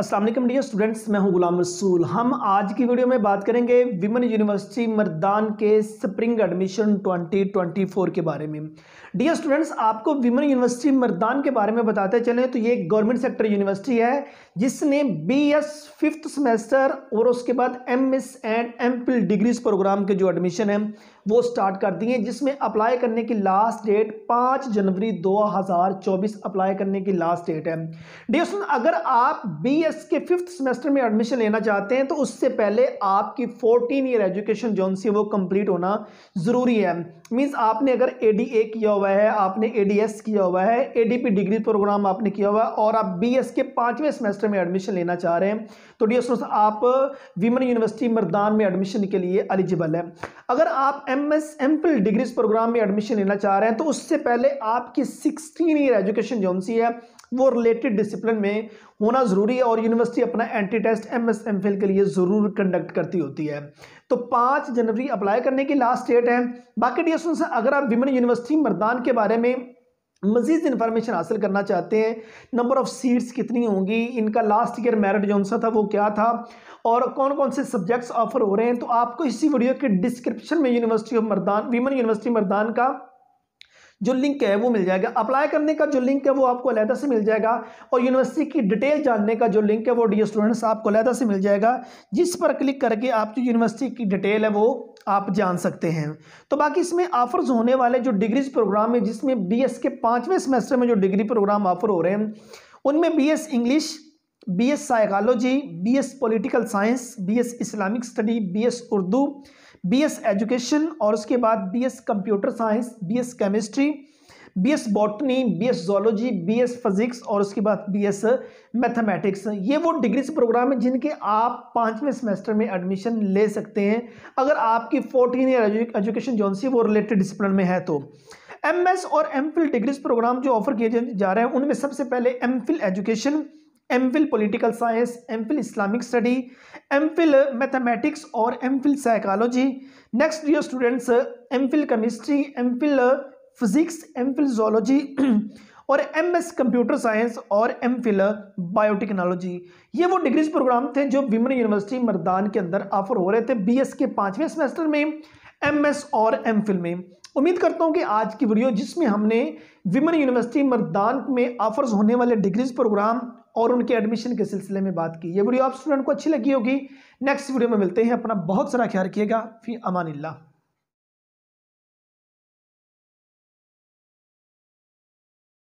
Aslam dear students मैं हूं गुलाम रसूल हम आज की वीडियो में बात करेंगे विमेन यूनिवर्सिटी मर्दान के स्प्रिंग एडमिशन 2024 के बारे में डियर स्टूडेंट्स आपको विमेन यूनिवर्सिटी मर्दान के बारे में बताते चलें तो ये गवर्नमेंट सेक्टर यूनिवर्सिटी है जिसने बी एस फिफ्थ सेमेस्टर और उसके बाद M S and M degrees program के जो एडमिशन है वो स्टार्ट कर दी हैं जिसमें अप्लाई करने की लास्ट डेट पाँच जनवरी 2024 अप्लाई करने की लास्ट डेट है डियर अगर आप बीएस के फिफ्थ सेमेस्टर में एडमिशन लेना चाहते हैं तो उससे पहले आपकी 14 ईयर एजुकेशन जोन सी वो कंप्लीट होना ज़रूरी है मीन्स आपने अगर ए किया हुआ है आपने ए किया हुआ है ए डिग्री प्रोग्राम आपने किया हुआ है और आप बी के पाँचवें सेमेस्टर में एडमिशन लेना चाह रहे हैं तो डी आप वीमेन यूनिवर्सिटी मरदान में एडमिशन के लिए एलिजिबल है अगर आप M S M Phil degrees program में एडमिशन लेना चाह रहे हैं तो उससे पहले आपकी सिक्सटीन ईयर एजुकेशन जो सी है वो रिलेटेड डिसिप्लिन में होना ज़रूरी है और यूनिवर्सिटी अपना entry test M S M Phil के लिए ज़रूर कंडक्ट करती होती है तो पाँच जनवरी अप्लाई करने की लास्ट डेट है बाकी डी एस अगर आप विमेन यूनिवर्सिटी मरदान के बारे में मजीद इन्फॉर्मेशन हासिल करना चाहते हैं नंबर ऑफ़ सीट्स कितनी होंगी इनका लास्ट ईयर मेरिट जो सा था वो क्या था और कौन कौन से सब्जेक्ट्स ऑफर हो रहे हैं तो आपको इसी वीडियो के डिस्क्रिप्शन में university of Mardan women university Mardan का जो लिंक है वो मिल जाएगा अप्लाई करने का जो लिंक है वो आपको अलहदा से मिल जाएगा और यूनिवर्सिटी की डिटेल जानने का जो लिंक है वो डी स्टूडेंट्स आपको अलहदा से मिल जाएगा जिस पर क्लिक करके आप जो यूनिवर्सिटी की डिटेल है वो आप जान सकते हैं तो बाकी इसमें ऑफर्स होने वाले जो डिग्रीज प्रोग्राम है जिसमें बी के पाँचवें सेमेस्टर में जो डिग्री प्रोग्राम ऑफर हो रहे हैं उनमें B English B S psychology B S political science B S Islamic study B S Urdu B S education और उसके बाद B S computer science B S chemistry B S botany B S zoology B S physics और उसके बाद B S mathematics ये वो degrees programme हैं जिनके आप पाँचवें सेमेस्टर में एडमिशन ले सकते हैं अगर आपकी फोर्टीन ईयर एजुकेशन जो सी वो रिलेटेड डिसिप्लिन में है तो एम एस और एम फिल डिग्रीज प्रोग्राम जो ऑफर किए जा रहे हैं उनमें सबसे पहले M Phil education M Phil political science M Phil Islamic study M Phil mathematics और M Phil psychology next dear students M Phil chemistry M Phil physics M Phil zoology और एम एस कंप्यूटर साइंस और M Phil biotechnology ये वो degrees programme थे जो women university Mardan के अंदर offer हो रहे थे बी एस के पाँचवें सेमेस्टर में एम एस और एम फिल में उम्मीद करता हूँ कि आज की वीडियो जिसमें हमने विमन यूनिवर्सिटी मरदान में ऑफर्स होने वाले डिग्रीज प्रोग्राम और उनके एडमिशन के सिलसिले में बात की ये वीडियो आप स्टूडेंट को अच्छी लगी होगी नेक्स्ट वीडियो में मिलते हैं अपना बहुत सारा ख्याल रखिएगा फी अमानिल्ला